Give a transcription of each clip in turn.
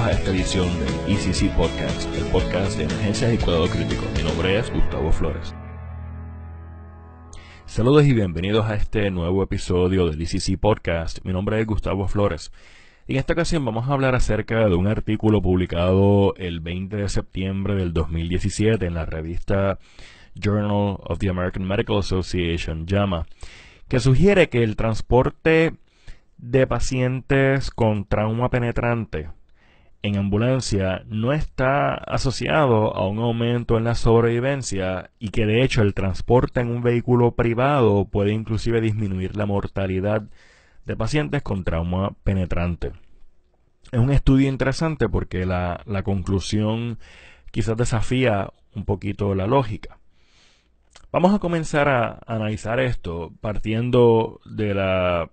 a esta edición del ICC Podcast, el podcast de emergencias y cuidado crítico. Mi nombre es Gustavo Flores. Saludos y bienvenidos a este nuevo episodio del ICC Podcast. Mi nombre es Gustavo Flores. En esta ocasión vamos a hablar acerca de un artículo publicado el 20 de septiembre del 2017 en la revista Journal of the American Medical Association, JAMA, que sugiere que el transporte de pacientes con trauma penetrante en ambulancia no está asociado a un aumento en la sobrevivencia y que de hecho el transporte en un vehículo privado puede inclusive disminuir la mortalidad de pacientes con trauma penetrante. Es un estudio interesante porque la, conclusión quizás desafía un poquito la lógica. Vamos a comenzar a analizar esto partiendo de la,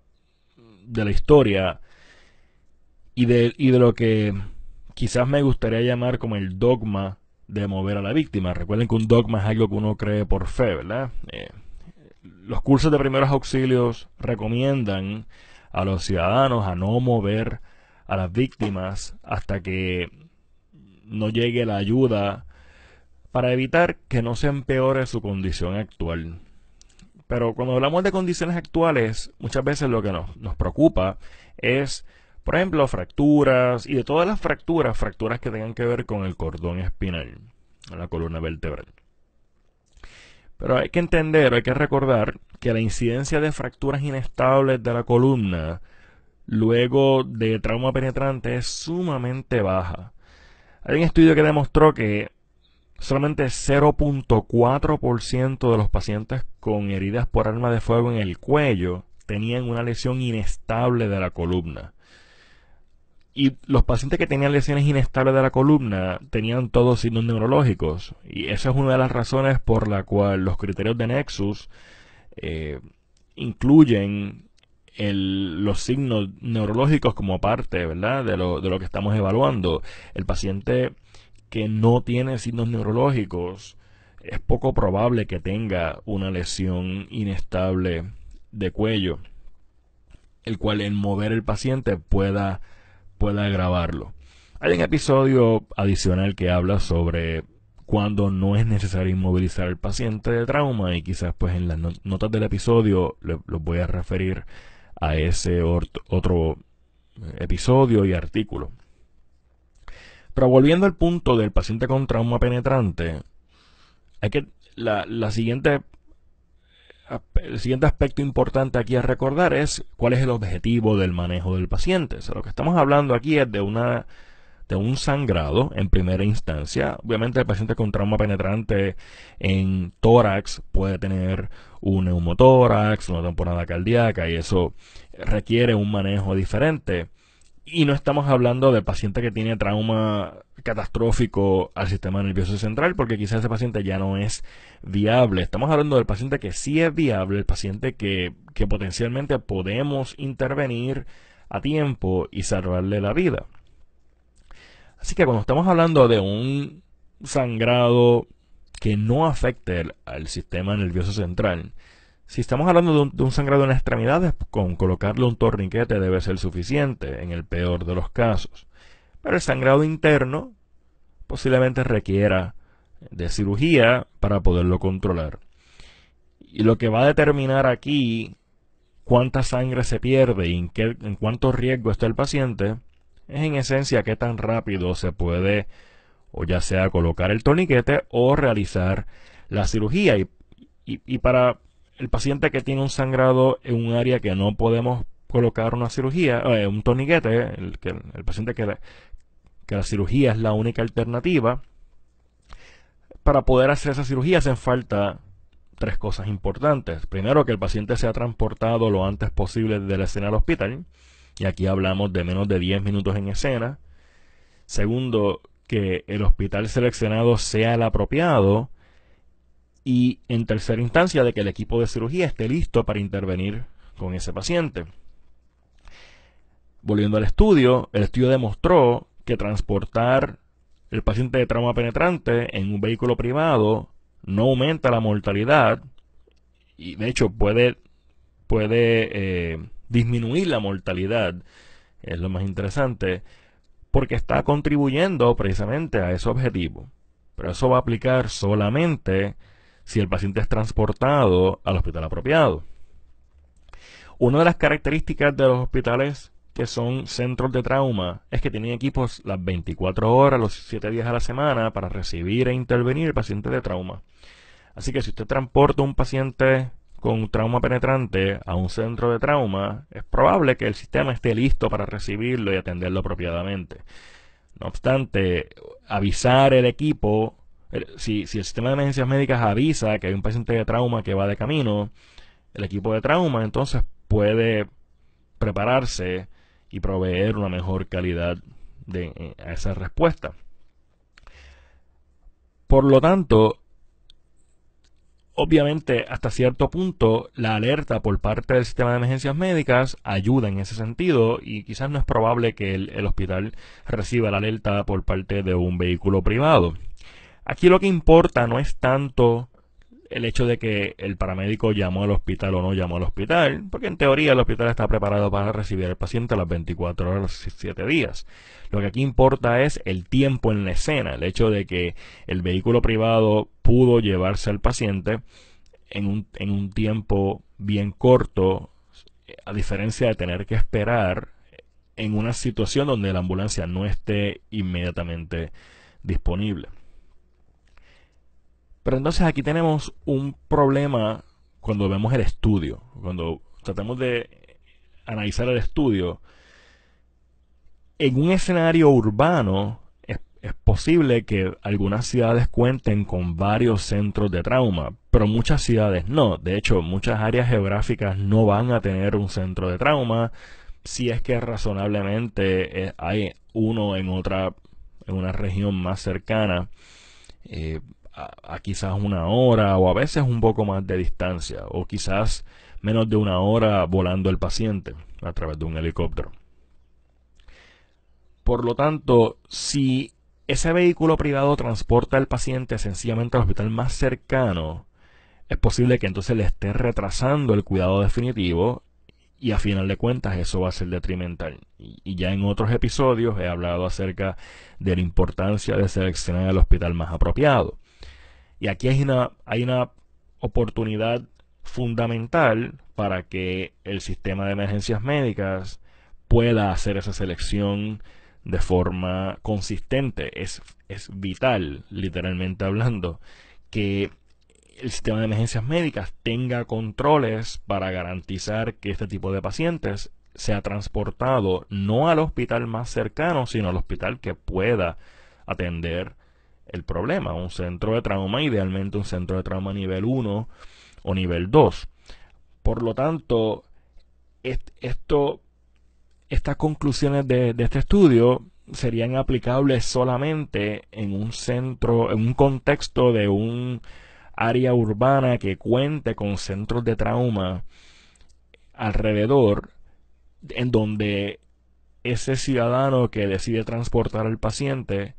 de la historia y de, y de lo que quizás me gustaría llamar como el dogma de mover a la víctima. Recuerden que un dogma es algo que uno cree por fe, ¿verdad? Eh, los cursos de primeros auxilios recomiendan a los ciudadanos a no mover a las víctimas hasta que no llegue la ayuda para evitar que no se empeore su condición actual. Pero cuando hablamos de condiciones actuales, muchas veces lo que nos, nos preocupa es por ejemplo, fracturas y de todas las fracturas, fracturas que tengan que ver con el cordón espinal, la columna vertebral. Pero hay que entender, hay que recordar que la incidencia de fracturas inestables de la columna luego de trauma penetrante es sumamente baja. Hay un estudio que demostró que solamente 0.4% de los pacientes con heridas por arma de fuego en el cuello tenían una lesión inestable de la columna. Y los pacientes que tenían lesiones inestables de la columna tenían todos signos neurológicos. Y esa es una de las razones por la cual los criterios de Nexus eh, incluyen los signos neurológicos como parte ¿verdad? De, lo, de lo que estamos evaluando. El paciente que no tiene signos neurológicos es poco probable que tenga una lesión inestable de cuello, el cual en mover el paciente pueda pueda grabarlo. Hay un episodio adicional que habla sobre cuando no es necesario inmovilizar al paciente de trauma y quizás pues en las notas del episodio los voy a referir a ese otro eh, episodio y artículo. Pero volviendo al punto del paciente con trauma penetrante, hay que la, la siguiente el siguiente aspecto importante aquí a recordar es cuál es el objetivo del manejo del paciente. O lo que estamos hablando aquí es de una de un sangrado en primera instancia. Obviamente el paciente con trauma penetrante en tórax puede tener un neumotórax, una temporada cardíaca y eso requiere un manejo diferente. Y no estamos hablando del paciente que tiene trauma catastrófico al sistema nervioso central porque quizás ese paciente ya no es viable. Estamos hablando del paciente que sí es viable, el paciente que, potencialmente podemos intervenir a tiempo y salvarle la vida. Así que cuando estamos hablando de un sangrado que no afecte al sistema nervioso central, si estamos hablando de un, sangrado en extremidades, con colocarle un torniquete debe ser suficiente en el peor de los casos. Pero el sangrado interno posiblemente requiera de cirugía para poderlo controlar. Y lo que va a determinar aquí cuánta sangre se pierde y en, en cuánto riesgo está el paciente es en esencia qué tan rápido se puede o ya sea colocar el torniquete o realizar la cirugía. Y, para el paciente que tiene un sangrado en un área que no podemos colocar una cirugía, eh, un torniquete, el, el paciente que, que la cirugía es la única alternativa, para poder hacer esa cirugía hacen falta tres cosas importantes. Primero, que el paciente sea transportado lo antes posible de la escena al hospital, y aquí hablamos de menos de 10 minutos en escena. Segundo, que el hospital seleccionado sea el apropiado. Y en tercera instancia, de que el equipo de cirugía esté listo para intervenir con ese paciente. Volviendo al estudio, el estudio demostró transportar el paciente de trauma penetrante en un vehículo privado no aumenta la mortalidad y de hecho puede, puede eh, disminuir la mortalidad, es lo más interesante, porque está contribuyendo precisamente a ese objetivo. Pero eso va a aplicar solamente si el paciente es transportado al hospital apropiado. Una de las características de los hospitales son centros de trauma es que tienen equipos las 24 horas, los 7 días a la semana para recibir e intervenir pacientes de trauma. Así que si usted transporta un paciente con trauma penetrante a un centro de trauma, es probable que el sistema esté listo para recibirlo y atenderlo apropiadamente. No obstante, avisar el equipo, si, si el sistema de emergencias médicas avisa que hay un paciente de trauma que va de camino, el equipo de trauma entonces puede prepararse y proveer una mejor calidad de, eh, a esa respuesta. Por lo tanto, obviamente hasta cierto punto la alerta por parte del sistema de emergencias médicas ayuda en ese sentido y quizás no es probable que el, el, hospital reciba la alerta por parte de un vehículo privado. Aquí lo que importa no es tanto el hecho de que el paramédico llamó al hospital o no llamó al hospital, porque en teoría el hospital está preparado para recibir al paciente a las 24 horas, y 7 días. Lo que aquí importa es el tiempo en la escena, el hecho de que el vehículo privado pudo llevarse al paciente en un, en un tiempo bien corto, a diferencia de tener que esperar en una situación donde la ambulancia no esté inmediatamente disponible. Pero entonces aquí tenemos un problema cuando vemos el estudio, cuando tratamos de analizar el estudio. En un escenario urbano es, posible que algunas ciudades cuenten con varios centros de trauma, pero muchas ciudades no. De hecho, muchas áreas geográficas no van a tener un centro de trauma si es que razonablemente eh, hay uno en otra, en una región más cercana. Eh, a, quizás una hora o a veces un poco más de distancia o quizás menos de una hora volando el paciente a través de un helicóptero. Por lo tanto, si ese vehículo privado transporta al paciente sencillamente al hospital más cercano, es posible que entonces le esté retrasando el cuidado definitivo y a final de cuentas eso va a ser detrimental. Y, ya en otros episodios he hablado acerca de la importancia de seleccionar el hospital más apropiado. Y aquí hay una, hay una oportunidad fundamental para que el sistema de emergencias médicas pueda hacer esa selección de forma consistente. Es, es vital, literalmente hablando, que el sistema de emergencias médicas tenga controles para garantizar que este tipo de pacientes sea transportado no al hospital más cercano, sino al hospital que pueda atender el problema. Un centro de trauma, idealmente un centro de trauma nivel 1 o nivel 2. Por lo tanto, esto, estas conclusiones de, de, este estudio serían aplicables solamente en un centro, en un contexto de un área urbana que cuente con centros de trauma alrededor, en donde ese ciudadano que decide transportar al paciente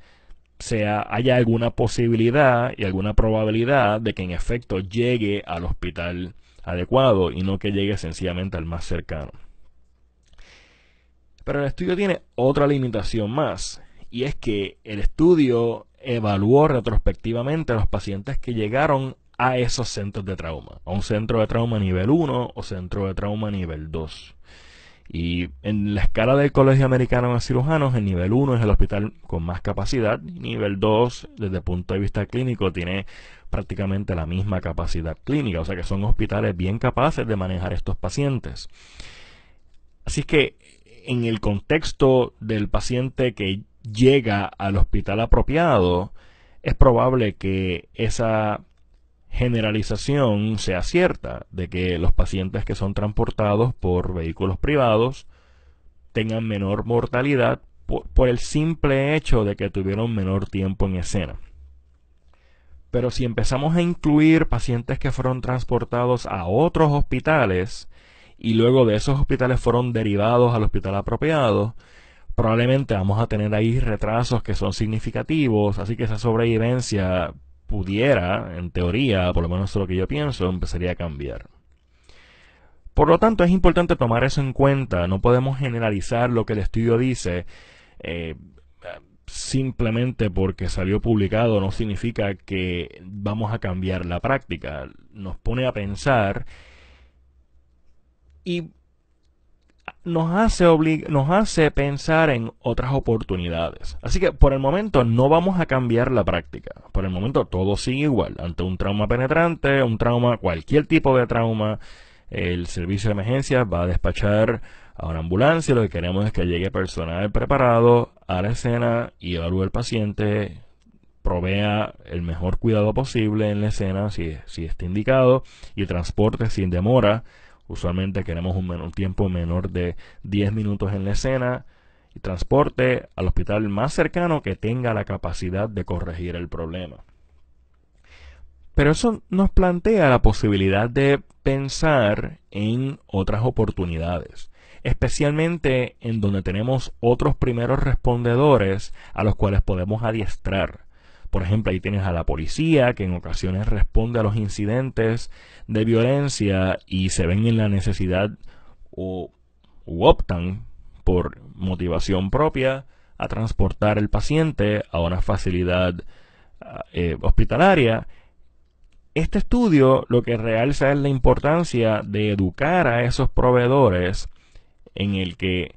sea, haya alguna posibilidad y alguna probabilidad de que en efecto llegue al hospital adecuado y no que llegue sencillamente al más cercano. Pero el estudio tiene otra limitación más, y es que el estudio evaluó retrospectivamente a los pacientes que llegaron a esos centros de trauma, a un centro de trauma nivel 1 o centro de trauma nivel 2. Y en la escala del Colegio Americano de Cirujanos, el nivel 1 es el hospital con más capacidad, nivel 2, desde el punto de vista clínico, tiene prácticamente la misma capacidad clínica, o sea que son hospitales bien capaces de manejar estos pacientes. Así que en el contexto del paciente que llega al hospital apropiado, es probable que esa generalización sea cierta de que los pacientes que son transportados por vehículos privados tengan menor mortalidad por, el simple hecho de que tuvieron menor tiempo en escena. Pero si empezamos a incluir pacientes que fueron transportados a otros hospitales y luego de esos hospitales fueron derivados al hospital apropiado, probablemente vamos a tener ahí retrasos que son significativos, así que esa sobrevivencia pudiera, en teoría, por lo menos es lo que yo pienso, empezaría a cambiar. Por lo tanto, es importante tomar eso en cuenta. No podemos generalizar lo que el estudio dice. Eh, simplemente porque salió publicado no significa que vamos a cambiar la práctica. Nos pone a pensar y nos hace, nos hace pensar en otras oportunidades. Así que por el momento no vamos a cambiar la práctica. Por el momento todo sigue igual. Ante un trauma penetrante, un trauma, cualquier tipo de trauma, el servicio de emergencia va a despachar a una ambulancia. Lo que queremos es que llegue personal preparado a la escena y evalúe al paciente, provea el mejor cuidado posible en la escena si, si está indicado y transporte sin demora Usualmente queremos un, tiempo menor de 10 minutos en la escena y transporte al hospital más cercano que tenga la capacidad de corregir el problema. Pero eso nos plantea la posibilidad de pensar en otras oportunidades, especialmente en donde tenemos otros primeros respondedores a los cuales podemos adiestrar por ejemplo, ahí tienes a la policía que en ocasiones responde a los incidentes de violencia y se ven en la necesidad o optan por motivación propia a transportar el paciente a una facilidad ah, eh, hospitalaria. Este estudio lo que realza es la importancia de educar a esos proveedores en el que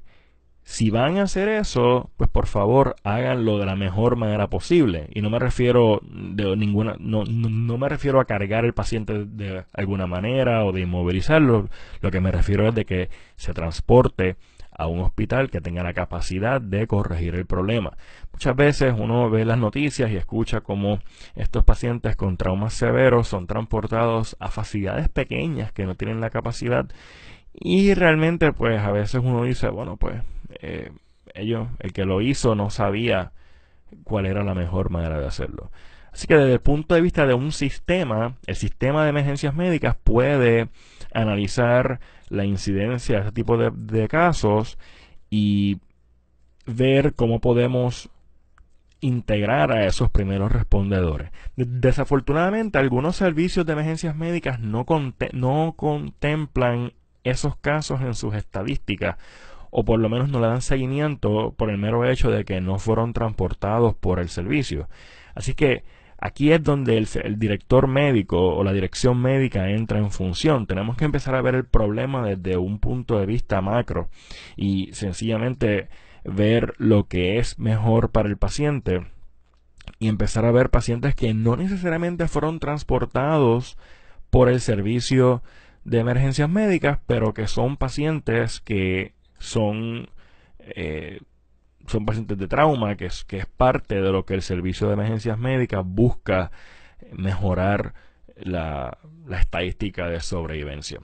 si van a hacer eso, pues por favor háganlo de la mejor manera posible. Y no me refiero de ninguna, no, me refiero a cargar el paciente de alguna manera o de inmovilizarlo. Lo que me refiero es de que se transporte a un hospital que tenga la capacidad de corregir el problema. Muchas veces uno ve las noticias y escucha cómo estos pacientes con traumas severos son transportados a facilidades pequeñas que no tienen la capacidad y realmente, pues a veces uno dice, bueno, pues eh, ellos, el que lo hizo no sabía cuál era la mejor manera de hacerlo. Así que desde el punto de vista de un sistema, el sistema de emergencias médicas puede analizar la incidencia de este tipo de, casos y ver cómo podemos integrar a esos primeros respondedores. Desafortunadamente, algunos servicios de emergencias médicas no, no contemplan esos casos en sus estadísticas o por lo menos no le dan seguimiento por el mero hecho de que no fueron transportados por el servicio. Así que aquí es donde el, director médico o la dirección médica entra en función. Tenemos que empezar a ver el problema desde un punto de vista macro y sencillamente ver lo que es mejor para el paciente y empezar a ver pacientes que no necesariamente fueron transportados por el servicio de emergencias médicas, pero que son pacientes que son, eh, son pacientes de trauma, que es, que es parte de lo que el servicio de emergencias médicas busca mejorar la, la estadística de sobrevivencia.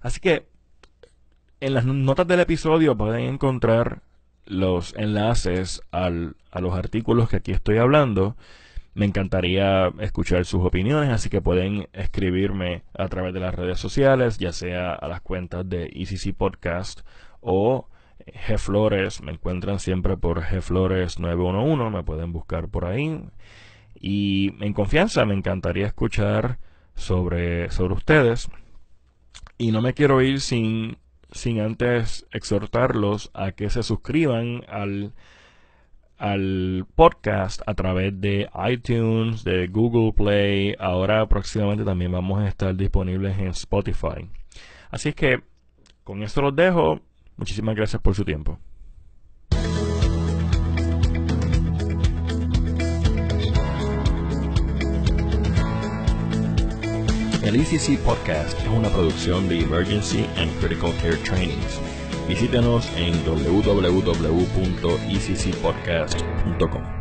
Así que en las notas del episodio pueden encontrar los enlaces al, a los artículos que aquí estoy hablando me encantaría escuchar sus opiniones, así que pueden escribirme a través de las redes sociales, ya sea a las cuentas de ECC Podcast o eh, Flores. Me encuentran siempre por Flores 911 me pueden buscar por ahí. Y en confianza, me encantaría escuchar sobre, sobre ustedes. Y no me quiero ir sin, sin antes exhortarlos a que se suscriban al al podcast a través de iTunes, de Google Play. Ahora próximamente también vamos a estar disponibles en Spotify. Así es que con esto los dejo. Muchísimas gracias por su tiempo. El ECC Podcast es una producción de Emergency and Critical Care Trainings Visítenos en www.eccpodcast.com.